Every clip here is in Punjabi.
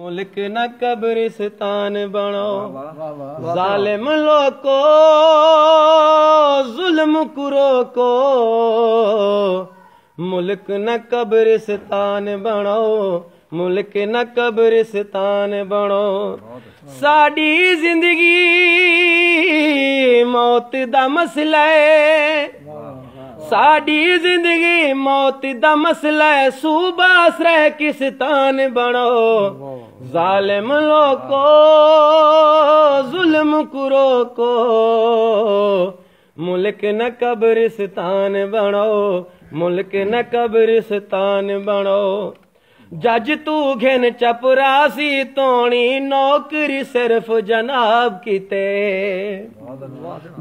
ਮੁਲਕ ਨਾ ਕਬਰਿਸਤਾਨ ਬਣੋ ਜ਼ਾਲਿਮ ਲੋਕੋ ਜ਼ੁਲਮ ਕਰੋ ਕੋ ਮੁਲਕ ਨਾ ਕਬਰਿਸਤਾਨ ਬਣੋ ਮੁਲਕ ਨਾ ਕਬਰਿਸਤਾਨ ਬਣੋ ਸਾਡੀ ਜ਼ਿੰਦਗੀ ਮੌਤ ਦਾ ਮਸਲਾ ਏ ਸਾਡੀ ਜ਼ਿੰਦਗੀ ਮੌਤ ਦਾ ਮਸਲਾ ਹੈ ਸੂਬਾ ਸਰੇ ਕਿਸਤਾਨ ਬਣੋ ਜ਼ਾਲਮ ਲੋਕੋ ਜ਼ੁਲਮ ਕਰੋ ਕੋ ਮੁਲਕ ਨਾ ਕਬਰਿਸਤਾਨ ਬਣੋ ਮੁਲਕ ਨਾ ਕਬਰਿਸਤਾਨ ਬਣੋ ਜੱਜ ਤੂੰ ਘਨ ਚਪਰਾਸੀ ਤੋਣੀ ਨੌਕਰੀ ਸਿਰਫ ਜਨਾਬ ਕੀਤੇ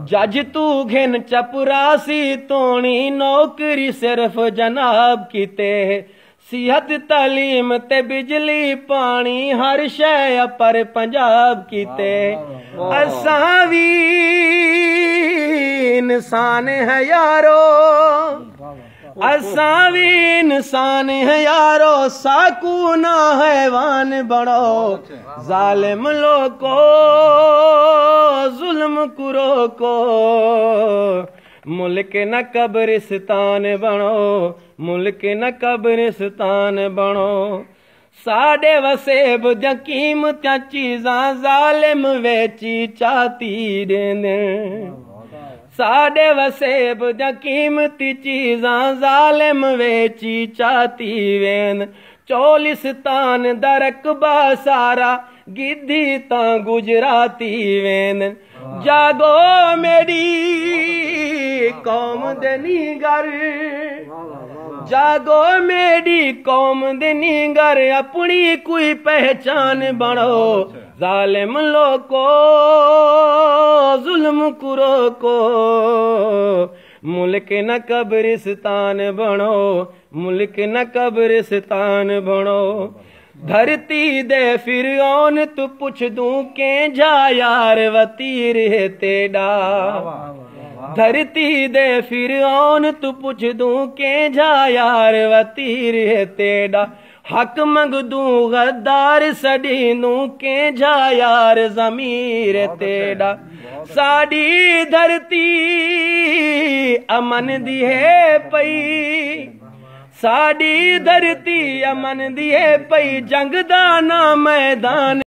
ਜੱਜ ਤੂੰ ਘਨ ਚਪਰਾਸੀ ਤੋਣੀ ਨੌਕਰੀ ਸਿਰਫ ਜਨਾਬ ਕੀਤੇ ਸਿਹਤ ਤਾਲੀਮ ਤੇ ਬਿਜਲੀ ਪਾਣੀ ਹਰ ਸ਼ੈ ਪਰ ਪੰਜਾਬ ਕੀਤੇ ਅਸਾਂ ਵੀ ਇਨਸਾਨ ਹੈ ਯਾਰੋ असां बि इंसान यारो साकू न हैवान बणो ज़ालिमलो मुल्क न कब्रिस्तान बणो मुल्क न कब्रिस्तान बणो साढे वसेबु जीमत चीज़ा ज़ालिम वेची चाती चादीन ਸਾਡੇ ਵਸੇਬ ਜਾਂ ਕੀਮਤੀ ਚੀਜ਼ਾਂ ਜ਼ਾਲਮ ਵੇਚੀ ਚਾਤੀ ਵੇਨ ਚੋਲਿਸਤਾਨ ਦਾ ਰਕਬਾ ਸਾਰਾ ਗਿੱਧੀ ਤਾਂ ਗੁਜਰਾਤੀ ਵੇਨ ਜਾਗੋ ਮੇਰੀ ਕੌਮ ਦੇ ਨੀਗਰ ਜਾਗੋ ਮੇਰੀ ਕੌਮ ਦੇ ਨੀਗਰ ਆਪਣੀ ਕੋਈ ਪਹਿਚਾਨ ਬਣੋ ਜ਼ਾਲਿਮ ਲੋਕੋ मुकुरो को मुल्क न कब्रिस्तान बणो मुल्क न कब्रिस्तान बणो धरती दे फिर ओन तू पुछ दूं कंहिंजा यार वतीर तेॾा धरती दे फिर ओन तू पुछ दूं कंहिंजा यार वतीर तेॾा ਹੱਕ ਮੰਗਦੂ ਗਦਾਰ ਸੜੀ ਨੂੰ ਕੇ ਜਾ ਯਾਰ ਜ਼ਮੀਰ ਤੇੜਾ ਸਾਡੀ ਧਰਤੀ ਅਮਨ ਦੀ ਹੈ ਪਈ ਸਾਡੀ ਧਰਤੀ ਅਮਨ ਦੀ ਹੈ ਪਈ ਜੰਗ ਦਾ ਨਾ ਮੈਦਾਨ